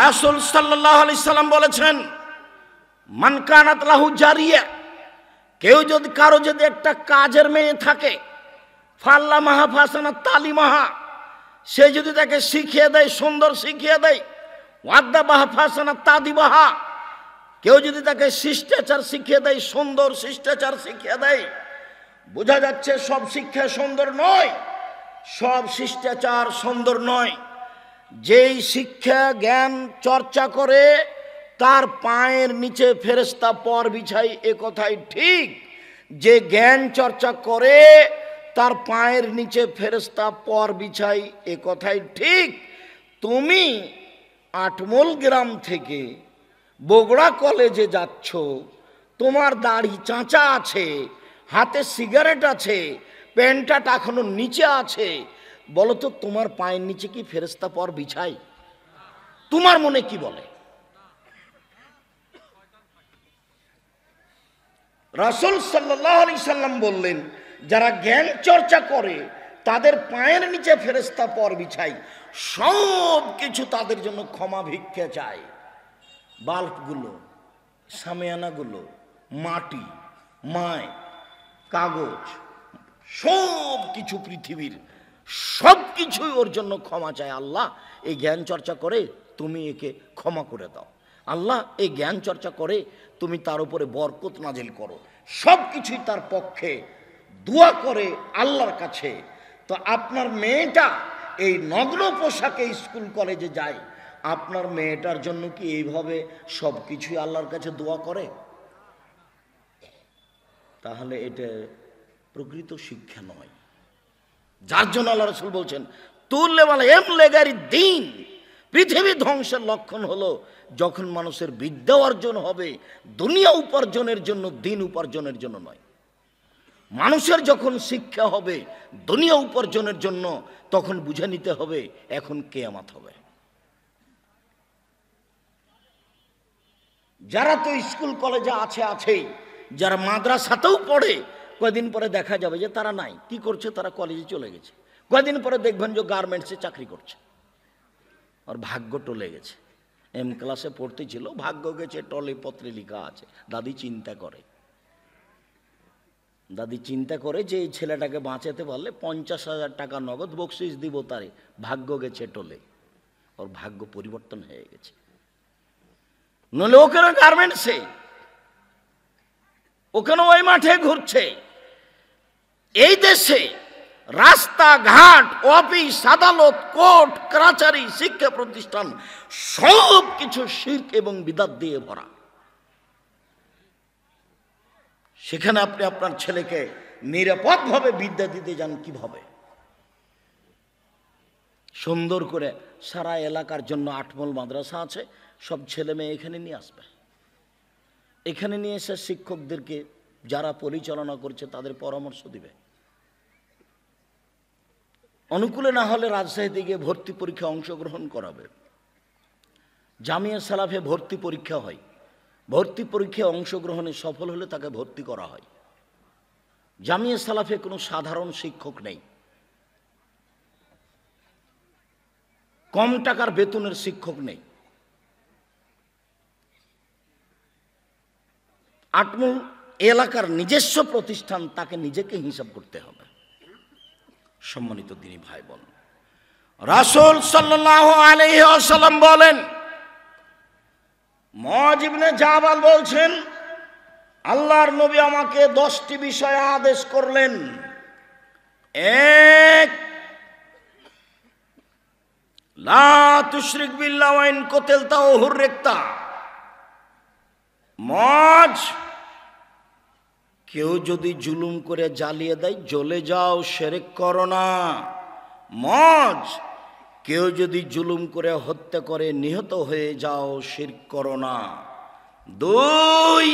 রাসুল সাল্লাম বলেছেন মানকানাত লাহু জারিয়া কেউ যদি কারো যদি একটা কাজের মেয়ে থাকে ফাল্লা মাহা ফাসানা তালি মাহা সে যদি তাকে শিখিয়ে দেয় সুন্দর শিখিয়ে দেয় ওয়াদ্দা বাহা ফাসানা তাদি বাহা কেউ যদি তাকে শিষ্টাচার শিখিয়ে দেয় সুন্দর শিষ্টাচার শিখিয়ে দেয় বোঝা যাচ্ছে সব শিক্ষা সুন্দর নয় সব শিষ্টাচার সুন্দর নয় যেই শিক্ষা জ্ঞান চর্চা করে তার পায়ের নিচে ফেরেস্তা পর বিছাই এ কথাই ঠিক যে জ্ঞান চর্চা করে তার পায়ের নিচে ফেরেস্তা পর বিছাই এ কথাই ঠিক তুমি আটমল গ্রাম থেকে বগড়া কলেজে যাচ্ছ তোমার দাড়ি চাঁচা আছে হাতে সিগারেট আছে প্যান্টটা এখনো নিচে আছে বলো তো তোমার পায়ের নিচে কি ফেরস্তা পর বিছাই তোমার মনে কি বলে রাসুল সাল্লি সাল্লাম বললেন যারা জ্ঞান চর্চা করে তাদের পায়ের নিচে ফেরস্তা পর বিছাই সব কিছু তাদের জন্য ক্ষমা ভিক্ষা চায় বাল্বগুলো সামিয়ানাগুলো মাটি মায় কাগজ সব কিছু পৃথিবীর সব কিছুই ওর জন্য ক্ষমা চায় আল্লাহ এই জ্ঞান চর্চা করে তুমি একে ক্ষমা করে দাও আল্লাহ এই জ্ঞান চর্চা করে তুমি তার উপরে বরকত নাজিল করো সব কিছুই তার পক্ষে দোয়া করে আল্লাহর কাছে তো আপনার মেয়েটা এই নগ্ন পোশাকে স্কুল কলেজে যায় আপনার মেয়েটার জন্য কি এইভাবে সব কিছুই আল্লাহর কাছে দোয়া করে তাহলে এটা প্রকৃত শিক্ষা নয় যার জন্য আল্লাহ রসুল বলছেন বলে এম লেগারি দিন পৃথিবী ধ্বংসের লক্ষণ হলো যখন মানুষের বিদ্যা অর্জন হবে দুনিয়া উপার্জনের জন্য দিন উপার্জনের জন্য নয় মানুষের যখন শিক্ষা হবে দুনিয়া উপার্জনের জন্য তখন বুঝে নিতে হবে এখন কেয়ামাত হবে যারা তো স্কুল কলেজে আছে আছেই যারা মাদ্রাসাতেও পড়ে কদিন পরে দেখা যাবে যে তারা নাই কি করছে তারা কলেজে চলে গেছে কদিন পরে দেখবেন যে গার্মেন্টসে চাকরি করছে ওর ভাগ্য টলে গেছে এম ক্লাসে পড়তে ছিল ভাগ্য গেছে টলে পত্রে লেখা আছে দাদি চিন্তা করে দাদি চিন্তা করে যে এই ছেলেটাকে বাঁচাতে পারলে পঞ্চাশ হাজার টাকা নগদ বকশিস দিব তারে ভাগ্য গেছে টলে ওর ভাগ্য পরিবর্তন হয়ে গেছে নলে ওখানে গার্মেন্টসে ওখানে ওই মাঠে ঘুরছে এই দেশে রাস্তাঘাট অফিস আদালত কোর্ট কাচারি শিক্ষা প্রতিষ্ঠান সব কিছু শির্ক এবং বিদাত দিয়ে ভরা সেখানে আপনি আপনার ছেলেকে নিরাপদভাবে বিদ্যা দিতে যান কিভাবে সুন্দর করে সারা এলাকার জন্য আটমল মাদ্রাসা আছে সব ছেলে মেয়ে এখানে নিয়ে আসবে এখানে নিয়ে এসে শিক্ষকদেরকে যারা পরিচালনা করছে তাদের পরামর্শ দিবে অনুকূলে না হলে রাজশাহীতে গিয়ে ভর্তি পরীক্ষা অংশগ্রহণ করাবে জামিয়া সালাফে ভর্তি পরীক্ষা হয় ভর্তি পরীক্ষায় অংশগ্রহণে সফল হলে তাকে ভর্তি করা হয় জামিয়া সালাফে কোনো সাধারণ শিক্ষক নেই কম টাকার বেতনের শিক্ষক নেই আটমুল এলাকার নিজস্ব প্রতিষ্ঠান তাকে নিজেকে হিসাব করতে হবে সম্মানিত তিনি ভাই বোন রাসুল সাল্লাহ আলহ্লাম বলেন মজিবনে জাবাল বলছেন আল্লাহর নবী আমাকে দশটি বিষয়ে আদেশ করলেন এক লা তুশরিক বিল্লাহ আইন কোতেলতা ও হুর রেক্তা মজ কেউ যদি জুলুম করে জ্বালিয়ে দেয় জ্বলে যাও সেরেক করো না মজ কেউ যদি জুলুম করে হত্যা করে নিহত হয়ে যাও শির করো না দুই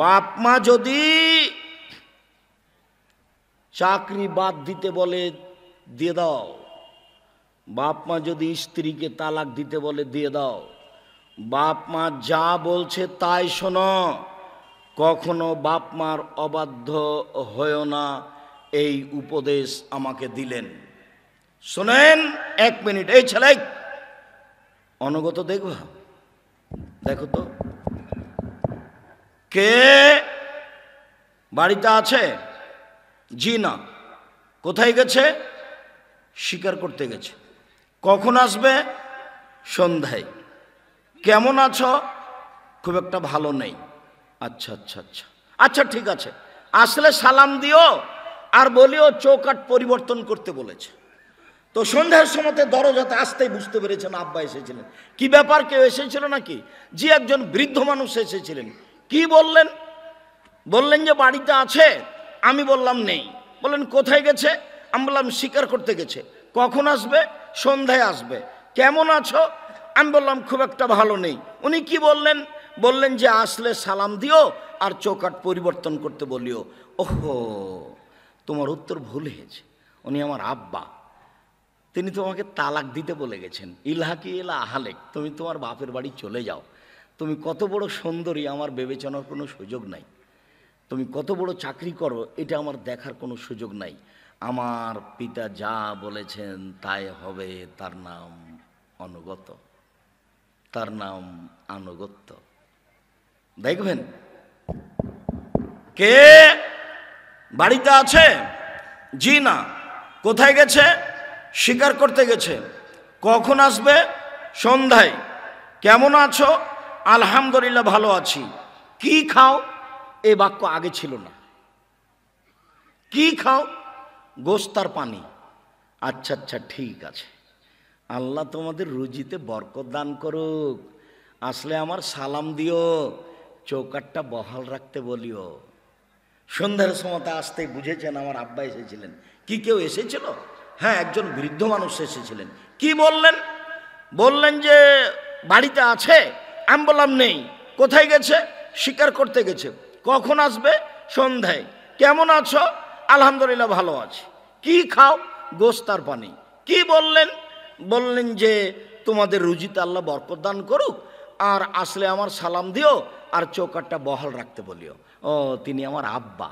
বাপ যদি চাকরি বাদ দিতে বলে দিয়ে দাও বাপ মা যদি স্ত্রীকে তালাক দিতে বলে দিয়ে দাও বাপ মা যা বলছে তাই শোনো কখনো বাপ মার অবাধ্য হয়েও না এই উপদেশ আমাকে দিলেন শোনেন এক মিনিট এই ছেলে অনগত দেখবা দেখো তো কে বাড়িতে আছে জি না কোথায় গেছে স্বীকার করতে গেছে কখন আসবে সন্ধ্যায় কেমন আছো খুব একটা ভালো নেই আচ্ছা আচ্ছা আচ্ছা আচ্ছা ঠিক আছে আসলে সালাম দিও আর বলিও চৌকাট পরিবর্তন করতে বলেছে তো সন্ধ্যার সময়তে দরজাতে আসতেই বুঝতে পেরেছেন আব্বা এসেছিলেন কি ব্যাপার কেউ এসেছিল নাকি যে একজন বৃদ্ধ মানুষ এসেছিলেন কি বললেন বললেন যে বাড়িতে আছে আমি বললাম নেই বললেন কোথায় গেছে আমি বললাম শিকার করতে গেছে কখন আসবে সন্ধ্যায় আসবে কেমন আছো আমি বললাম খুব একটা ভালো নেই উনি কি বললেন বললেন যে আসলে সালাম দিও আর চৌকাট পরিবর্তন করতে বলিও ওহো তোমার উত্তর ভুল হয়েছে উনি আমার আব্বা তিনি তোমাকে তালাক দিতে বলে গেছেন ইলাহাকি এলা আহালেক তুমি তোমার বাপের বাড়ি চলে যাও তুমি কত বড় সুন্দরী আমার বিবেচনার কোনো সুযোগ নাই তুমি কত বড় চাকরি করো এটা আমার দেখার কোনো সুযোগ নাই আমার পিতা যা বলেছেন তাই হবে তার নাম অনুগত তার নাম আনুগত্য দেখবেন কে বাড়িতে আছে জি না কোথায় গেছে স্বীকার করতে গেছে কখন আসবে সন্ধ্যায় কেমন আছো আলহামদুলিল্লাহ ভালো আছি কি খাও এ বাক্য আগে ছিল না কি খাও গোস্তার পানি আচ্ছা আচ্ছা ঠিক আছে আল্লাহ তোমাদের রুজিতে বরকত দান করুক আসলে আমার সালাম দিও চৌকাটটা বহাল রাখতে বলিও সন্ধ্যার সময় আসতে বুঝেছেন আমার আব্বা এসেছিলেন কি কেউ এসেছিল হ্যাঁ একজন বৃদ্ধ মানুষ এসেছিলেন কি বললেন বললেন যে বাড়িতে আছে আমি বললাম নেই কোথায় গেছে শিকার করতে গেছে কখন আসবে সন্ধ্যায় কেমন আছো আলহামদুলিল্লাহ ভালো আছে কি খাও গোস্তার পানি কি বললেন বললেন যে তোমাদের রুজিতে আল্লাহ বরকত দান করুক আর আসলে আমার সালাম দিও আর চৌকাটটা বহাল রাখতে বলিও ও তিনি আমার আব্বা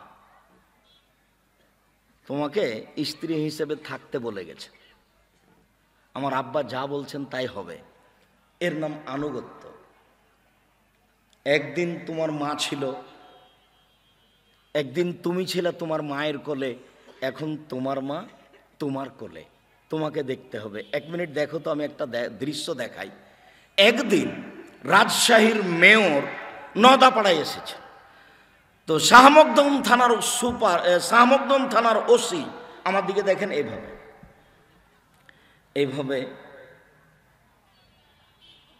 তোমাকে স্ত্রী হিসেবে থাকতে বলে গেছে আমার আব্বা যা বলছেন তাই হবে এর নাম আনুগত্য একদিন তোমার মা ছিল একদিন তুমি ছিলে তোমার মায়ের কোলে এখন তোমার মা তোমার কোলে তোমাকে দেখতে হবে এক মিনিট দেখো তো আমি একটা দৃশ্য দেখাই একদিন রাজশাহীর মেয়র নদাপাড়ায় এসেছে তো শাহমকদম থানার সুপার শাহমকদম থানার ওসি আমার দিকে দেখেন এইভাবে এইভাবে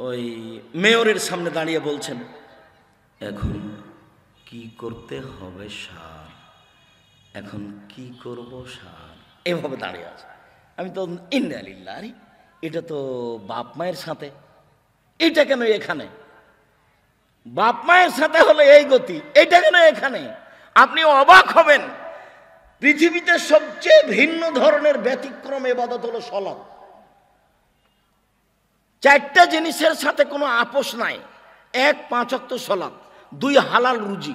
ওই মেয়রের সামনে দাঁড়িয়ে বলছেন এখন কি করতে হবে সার এখন কি করব সার এভাবে দাঁড়িয়ে আছে আমি তো ইন্দালিল্লা আরে এটা তো বাপ মায়ের সাথে এটা কেন এখানে বাপ মায়ের সাথে হলে এই গতি এটা কেন এখানে আপনি অবাক হবেন পৃথিবীতে সবচেয়ে ভিন্ন ধরনের ব্যতিক্রম এবাদত হলো সলাপ চারটা জিনিসের সাথে কোনো আপোষ নাই এক তো সলাপ দুই হালাল রুজি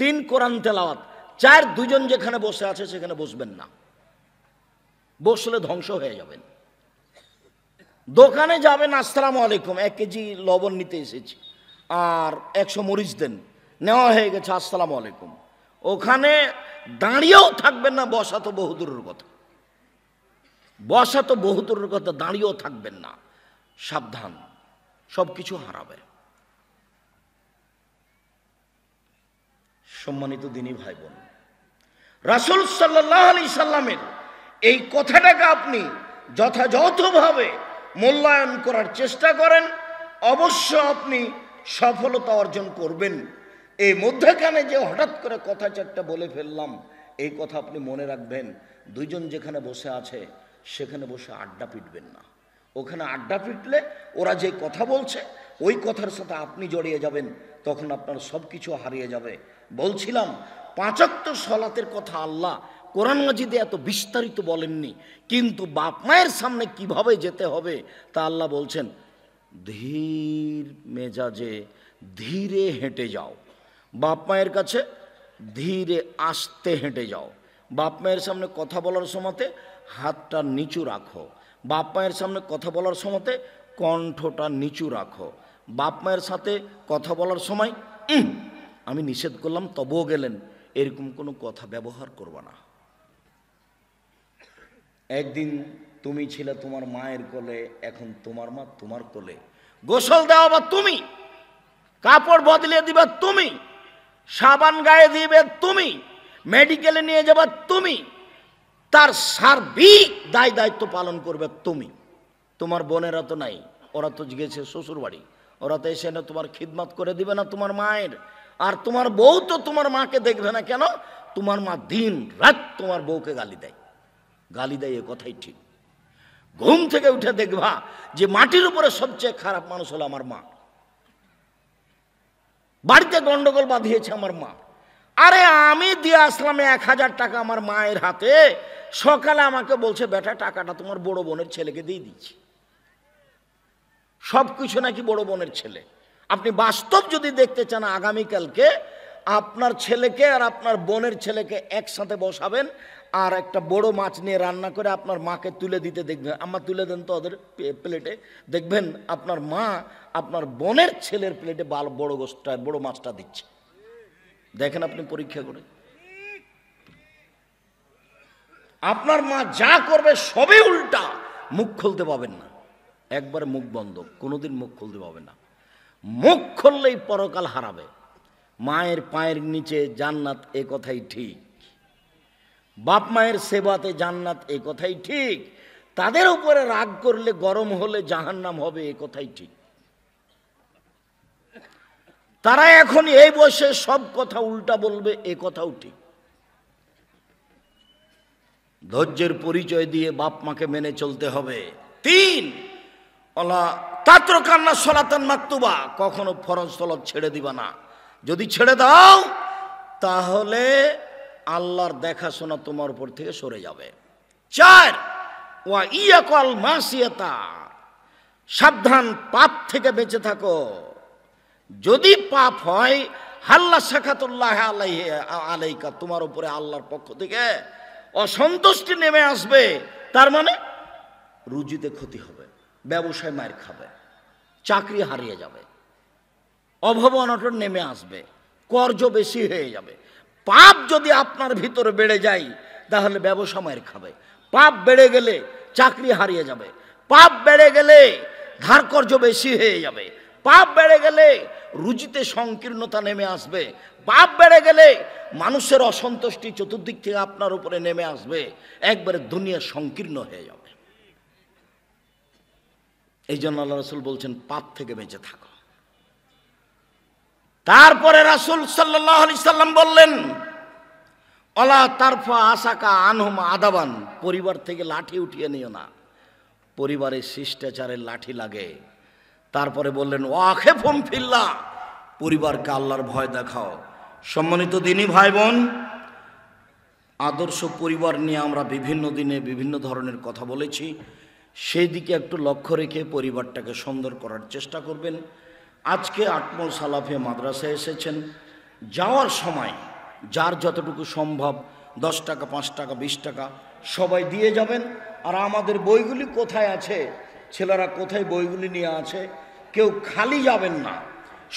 তিন কোরআন তেলাওয়াত চার দুজন যেখানে বসে আছে সেখানে বসবেন না বসলে ধ্বংস হয়ে যাবেন দোকানে যাবেন আসসালামু আলাইকুম এক কেজি লবণ নিতে এসেছি আর একশো মরিচ দেন নেওয়া হয়ে গেছে আসসালামু আলাইকুম ওখানে দাঁড়িয়েও থাকবেন না বসা তো বহুদূরের কথা বসা তো বহুদূরের কথা দাঁড়িয়েও থাকবেন না সাবধান সব কিছু হারাবে সম্মানিত দিনী ভাই বোন রাসুল সাল্লাহ আলি সাল্লামের এই কথাটাকে আপনি যথাযথভাবে মূল্যায়ন করার চেষ্টা করেন অবশ্য আপনি সফলতা অর্জন করবেন এই মধ্যেখানে যে হঠাৎ করে কথা চারটা বলে ফেললাম এই কথা আপনি মনে রাখবেন দুইজন যেখানে বসে আছে সেখানে বসে আড্ডা পিটবেন না ওখানে আড্ডা পিটলে ওরা যে কথা বলছে ওই কথার সাথে আপনি জড়িয়ে যাবেন তখন আপনার সব কিছু হারিয়ে যাবে বলছিলাম পাঁচাত্ত সলাতের কথা আল্লাহ কোরআন মাজিদে এত বিস্তারিত বলেননি কিন্তু বাপ মায়ের সামনে কিভাবে যেতে হবে তা আল্লাহ বলছেন ধীর মেজাজে ধীরে হেঁটে যাও বাপ মায়ের কাছে ধীরে আসতে হেঁটে যাও বাপ মায়ের সামনে কথা বলার সময়তে হাতটা নিচু রাখো বাপ মায়ের সামনে কথা বলার সময়তে কণ্ঠটা নিচু রাখো বাপ মায়ের সাথে কথা বলার সময় আমি নিষেধ করলাম তবুও গেলেন এরকম কোনো কথা ব্যবহার করব না একদিন তুমি ছিলে তোমার মায়ের কোলে এখন তোমার মা তোমার কোলে গোসল দেওয়া বা তুমি কাপড় বদলে দিবে তুমি সাবান গায়ে দিবে তুমি মেডিকেলে নিয়ে যাবে তুমি তার সার্বিক দায় দায়িত্ব পালন করবে তুমি তোমার বোনেরা তো নাই ওরা তো গেছে শ্বশুর বাড়ি ওরা তো এসে না তোমার খিদমত করে দিবে না তোমার মায়ের আর তোমার বউ তো তোমার মাকে দেখবে না কেন তোমার মা দিন রাত তোমার বউকে গালি দেয় গালি দেয় এ কথাই ঠিক ঘুম থেকে উঠে দেখবা যে মাটির উপরে সবচেয়ে খারাপ মানুষ হলো আমার মা বাড়িতে গন্ডগোল বাঁধিয়েছে আমার মা আরে আমি দিয়ে আসলাম এক হাজার টাকা আমার মায়ের হাতে সকালে আমাকে বলছে বেটা টাকাটা তোমার বড় বোনের ছেলেকে দিয়ে দিচ্ছি সব কিছু নাকি বড় বোনের ছেলে আপনি বাস্তব যদি দেখতে চান আগামীকালকে আপনার ছেলেকে আর আপনার বোনের ছেলেকে একসাথে বসাবেন আর একটা বড় মাছ নিয়ে রান্না করে আপনার মাকে তুলে দিতে দেখবেন আমার তুলে দেন তো ওদের প্লেটে দেখবেন আপনার মা আপনার বোনের ছেলের প্লেটে বাল বড় গোষ্ঠটা বড় মাছটা দিচ্ছে দেখেন আপনি পরীক্ষা করে আপনার মা যা করবে সবই উল্টা মুখ খুলতে পাবেন না একবার মুখ বন্ধ কোনোদিন মুখ খুলতে হবে না মুখ খুললেই পরকাল হারাবে মায়ের পায়ের নিচে জান্নাত এ কথাই ঠিক বাপ মায়ের সেবাতে জান্নাত এ কথাই ঠিক তাদের উপরে রাগ করলে গরম হলে জাহান নাম হবে এ কথাই ঠিক তারা এখন এই বসে সব কথা উল্টা বলবে এ কথাও ঠিক ধৈর্যের পরিচয় দিয়ে বাপ মাকে মেনে চলতে হবে তিন তাত্র কান্না সলাতান মাকতুবা কখনো ফরজ সলত ছেড়ে দিবা না যদি ছেড়ে দাও তাহলে আল্লাহর দেখাশোনা তোমার উপর থেকে সরে যাবে চার ওয়া ইয়াকল মাসিয়াতা সাবধান পাপ থেকে বেঁচে থাকো যদি পাপ হয় হাল্লা শাখাতুল্লাহ আলাই আলাইকা তোমার উপরে আল্লাহর পক্ষ থেকে অসন্তুষ্টি নেমে আসবে তার মানে রুজিতে ক্ষতি হবে ব্যবসায় মার খাবে চাকরি হারিয়ে যাবে অভাব অনটন নেমে আসবে কর্য বেশি হয়ে যাবে পাপ যদি আপনার ভিতরে বেড়ে যায় তাহলে ব্যবসা মায়ের খাবে পাপ বেড়ে গেলে চাকরি হারিয়ে যাবে পাপ বেড়ে গেলে ধার কর্য বেশি হয়ে যাবে পাপ বেড়ে গেলে রুজিতে সংকীর্ণতা নেমে আসবে পাপ বেড়ে গেলে মানুষের অসন্তুষ্টি চতুর্দিক থেকে আপনার উপরে নেমে আসবে একবারে দুনিয়া সংকীর্ণ হয়ে যাবে এই জন্য আল্লাহ রসুল বলছেন পাপ থেকে বেঁচে থাকো তারপরে রাসুল সাল্লাহ সাল্লাম বললেন অলা তারফা আসাকা আনহম আদাবান পরিবার থেকে লাঠি উঠিয়ে নিও না পরিবারের শিষ্টাচারের লাঠি লাগে তারপরে বললেন ওয়াখে ফোন ফিল্লা পরিবারকে আল্লাহর ভয় দেখাও সম্মানিত দিনই ভাই বোন আদর্শ পরিবার নিয়ে আমরা বিভিন্ন দিনে বিভিন্ন ধরনের কথা বলেছি সেই দিকে একটু লক্ষ্য রেখে পরিবারটাকে সুন্দর করার চেষ্টা করবেন আজকে আটমল সালাফে মাদ্রাসায় এসেছেন যাওয়ার সময় যার যতটুকু সম্ভব দশ টাকা পাঁচ টাকা বিশ টাকা সবাই দিয়ে যাবেন আর আমাদের বইগুলি কোথায় আছে ছেলেরা কোথায় বইগুলি নিয়ে আছে কেউ খালি যাবেন না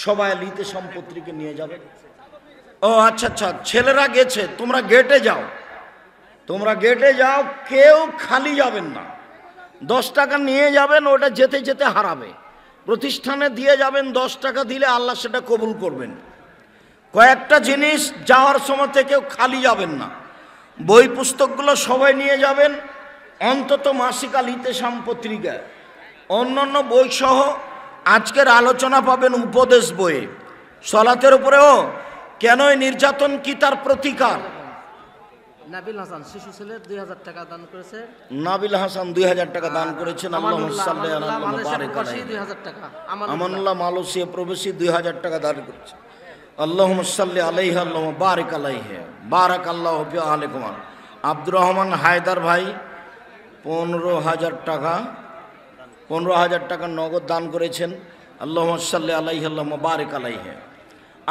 সবাই লিতে সম্পত্তিকে নিয়ে যাবেন ও আচ্ছা আচ্ছা ছেলেরা গেছে তোমরা গেটে যাও তোমরা গেটে যাও কেউ খালি যাবেন না দশ টাকা নিয়ে যাবেন ওটা যেতে যেতে হারাবে প্রতিষ্ঠানে দিয়ে যাবেন দশ টাকা দিলে আল্লাহ সেটা কবুল করবেন কয়েকটা জিনিস যাওয়ার সময় থেকেও খালি যাবেন না বই পুস্তকগুলো সবাই নিয়ে যাবেন অন্তত মাসিকাল ইতেসাম পত্রিকা অন্যান্য বইসহ আজকের আলোচনা পাবেন উপদেশ বইয়ে সলাতের উপরেও কেনই নির্যাতন কি তার প্রতিকার নাবিল হাসান শিশু দুই হাজার টাকা দান করেছে নাবিল হাসান দুই হাজার টাকা দান করেছেন আমানুল্লাহ মালয়েশিয়া প্রবেশী দুই হাজার টাকা দান আল্লাহ আব্দুর রহমান হায়দার ভাই পনেরো হাজার টাকা পনেরো হাজার টাকা নগদ দান করেছেন আল্লাহ সাল্লি আলাইহ বারেক আলাইহে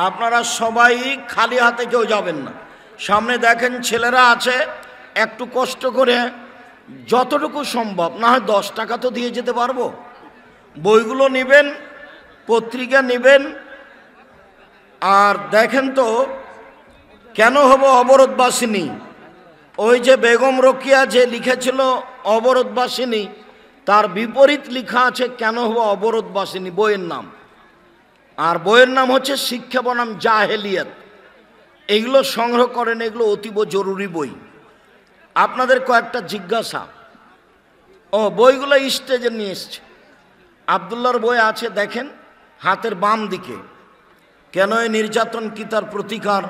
আপনারা সবাই খালি হাতে কেউ যাবেন না সামনে দেখেন ছেলেরা আছে একটু কষ্ট করে যতটুকু সম্ভব না হয় দশ টাকা তো দিয়ে যেতে পারবো বইগুলো নেবেন পত্রিকা নেবেন আর দেখেন তো কেন হবো অবরোধবাসিনী ওই যে বেগম রকিয়া যে লিখেছিল অবরোধবাসিনী তার বিপরীত লিখা আছে কেন হবো অবরোধবাসিনী বইয়ের নাম আর বইয়ের নাম হচ্ছে শিক্ষা বনাম জাহেলিয়াত এগুলো সংগ্রহ করেন এগুলো অতীব জরুরি বই আপনাদের কয়েকটা জিজ্ঞাসা ও বইগুলো স্টেজে নিয়ে এসছে আবদুল্লার বই আছে দেখেন হাতের বাম দিকে কেন এই নির্যাতন কি তার প্রতিকার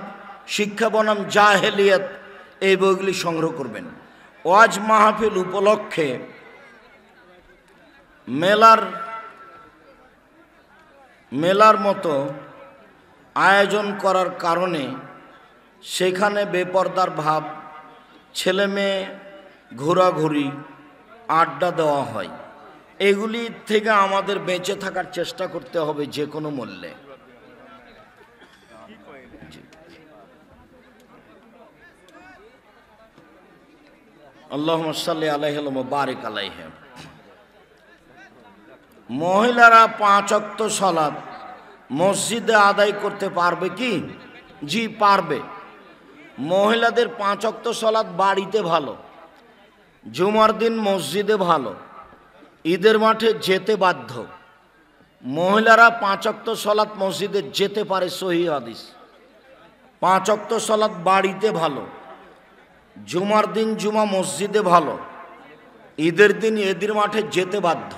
শিক্ষা বনাম জাহেলিয়াত এই বইগুলি সংগ্রহ করবেন ওয়াজ মাহফিল উপলক্ষে মেলার মেলার মতো আয়োজন করার কারণে সেখানে বেপর্দার ভাব ছেলে মেয়ে ঘোরাঘুরি আড্ডা দেওয়া হয় এগুলি থেকে আমাদের বেঁচে থাকার চেষ্টা করতে হবে যে কোনো মূল্যে আল্লাহ সাল্লি বারেক আলাই হেম মহিলারা পাঁচ অক্ত সলাদ মসজিদে আদায় করতে পারবে কি জি পারবে মহিলাদের অক্ত সলাদ বাড়িতে ভালো জুমার দিন মসজিদে ভালো ঈদের মাঠে যেতে বাধ্য মহিলারা অক্ত সলাদ মসজিদে যেতে পারে সহি হাদিস অক্ত সলাদ বাড়িতে ভালো জুমার দিন জুমা মসজিদে ভালো ঈদের দিন এদের মাঠে যেতে বাধ্য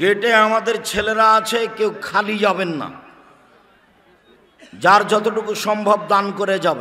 গেটে আমাদের ছেলেরা আছে কেউ খালি যাবেন না যার যতটুকু সম্ভব দান করে যাবেন